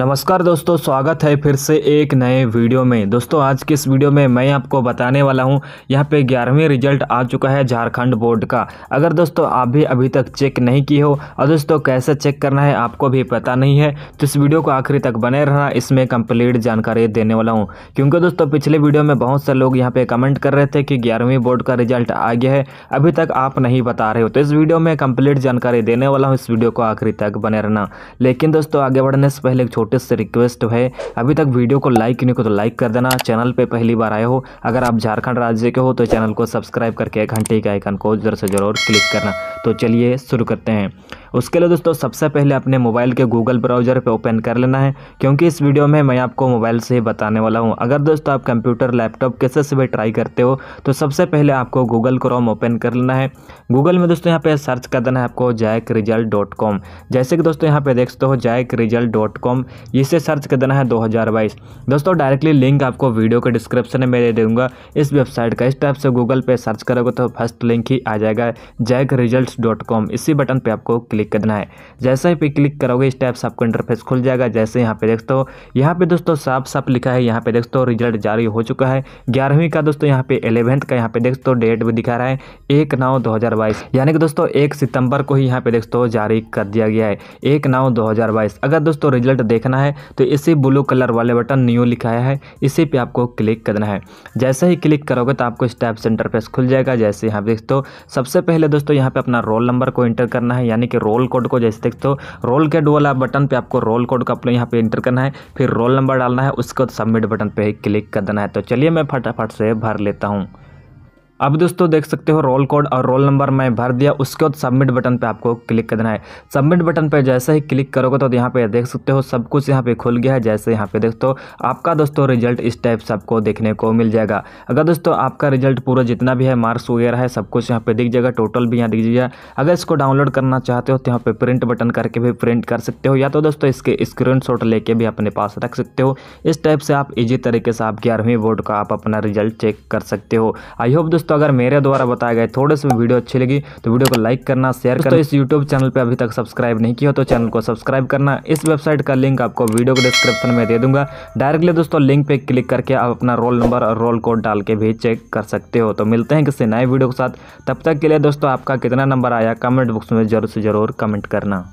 नमस्कार दोस्तों स्वागत है फिर से एक नए वीडियो में दोस्तों आज की इस वीडियो में मैं आपको बताने वाला हूं यहां पे ग्यारहवीं रिजल्ट आ चुका है झारखंड बोर्ड का अगर दोस्तों आप भी अभी तक चेक नहीं किए हो और दोस्तों कैसे चेक करना है आपको भी पता नहीं है तो इस वीडियो को आखिरी तक बने रहना इसमें कम्प्लीट जानकारी देने वाला हूँ क्योंकि दोस्तों पिछले वीडियो में बहुत से लोग यहाँ पर कमेंट कर रहे थे कि ग्यारहवीं बोर्ड का रिजल्ट आ गया है अभी तक आप नहीं बता रहे हो तो इस वीडियो में कम्प्लीट जानकारी देने वाला हूँ इस वीडियो को आखिरी तक बने रहना लेकिन दोस्तों आगे बढ़ने से पहले एक छोटे से रिक्वेस्ट है अभी तक वीडियो को लाइक नहीं को तो लाइक कर देना चैनल पर पहली बार आए हो अगर आप झारखंड राज्य के हो तो चैनल को सब्सक्राइब करके घंटे के आइकन को जरूर से ज़रूर क्लिक करना तो चलिए शुरू करते हैं उसके लिए दोस्तों सबसे पहले अपने मोबाइल के गूगल ब्राउज़र पर ओपन कर लेना है क्योंकि इस वीडियो में मैं आपको मोबाइल से ही बताने वाला हूँ अगर दोस्तों आप कंप्यूटर लैपटॉप कैसे से भी ट्राई करते हो तो सबसे पहले आपको गूगल क्रोम ओपन कर लेना है गूगल में दोस्तों यहाँ पर सर्च कर देना है आपको जैक रिजल्ट डॉट कॉम जैसे कि दोस्तों यहाँ पर सकते हो जैक रिजल्ट डॉट कॉम इसे सर्च कर देना है दो हज़ार बाईस दोस्तों डायरेक्टली लिंक आपको वीडियो के डिस्क्रिप्शन में मैं दे दूँगा इस वेबसाइट का इस टाइप से गूगल पे सर्च करोगे तो फर्स्ट लिंक ही आ जाएगा जैक रिजल्ट डॉट कॉम इसी बटन पर आपको क्लिक क्लिक करना है जैसे ही पे क्लिक करोगे इस टाइप से आपको इंटरफेस खुल जाएगा जैसे यहाँ पे देखते हो यहाँ पे दोस्तों साफ साफ लिखा है यहाँ पे देखते हो रिजल्ट जारी हो चुका है ग्यारहवीं का दोस्तों यहाँ पे एलेवेंथ का यहाँ पे देखते हो डेट भी दिखा रहा है एक नौ दो हज़ार बाईस यानी कि दोस्तों एक सितंबर को ही यहाँ पे देखते हो जारी कर दिया गया है एक नौ दो हज़ार बाईस अगर दोस्तों रिजल्ट देखना है तो इसी ब्लू कलर वाले बटन न्यू लिखाया है इसी पर आपको क्लिक करना है जैसे ही क्लिक करोगे तो आपको स्टेप से इंटरफेस खुल जाएगा जैसे यहाँ पे देखते हो सबसे पहले दोस्तों यहाँ पे अपना रोल नंबर को इंटर करना है यानी कि रोल कोड को जैसे देखते हो रोल कोड वाला बटन पे आपको रोल कोड का अपने यहाँ पे एंटर करना है फिर रोल नंबर डालना है उसको सबमिट बटन पे क्लिक कर देना है तो चलिए मैं फटाफट से भर लेता हूँ अब दोस्तों देख सकते हो रोल कोड और रोल नंबर मैं भर दिया उसके बाद सबमिट बटन पे आपको क्लिक करना है सबमिट बटन पे जैसे ही क्लिक करोगे तो यहाँ पे देख सकते हो सब कुछ यहाँ पे खुल गया है जैसे यहाँ पे देखते हो आपका दोस्तों रिजल्ट इस टाइप से आपको देखने को मिल जाएगा अगर दोस्तों आपका रिजल्ट पूरा जितना भी है मार्क्स वगैरह है सब कुछ यहाँ पे दिख जाएगा टोटल भी यहाँ दिख जाएगा अगर इसको डाउनलोड करना चाहते हो तो यहाँ पे प्रिंट बटन करके भी प्रिंट कर सकते हो या तो दोस्तों इसके स्क्रीन लेके भी अपने पास रख सकते हो इस टाइप से आप इजी तरीके से आप ग्यारहवीं बोर्ड का आप अपना रिजल्ट चेक कर सकते हो आई होप दोस्तों दोस्तों अगर मेरे द्वारा बताया गए थोड़े से वीडियो अच्छी लगी तो वीडियो को लाइक करना शेयर करना इस यूट्यूब चैनल पर अभी तक सब्सक्राइब नहीं किया तो चैनल को सब्सक्राइब करना इस वेबसाइट का लिंक आपको वीडियो को डिस्क्रिप्शन में दे दूंगा डायरेक्टली दोस्तों लिंक पर क्लिक करके आप अपना रोल नंबर और रोल कोड डाल के भी चेक कर सकते हो तो मिलते हैं किसी नए वीडियो के साथ तब तक के लिए दोस्तों आपका कितना नंबर आया कमेंट बॉक्स में जरूर से जरूर कमेंट करना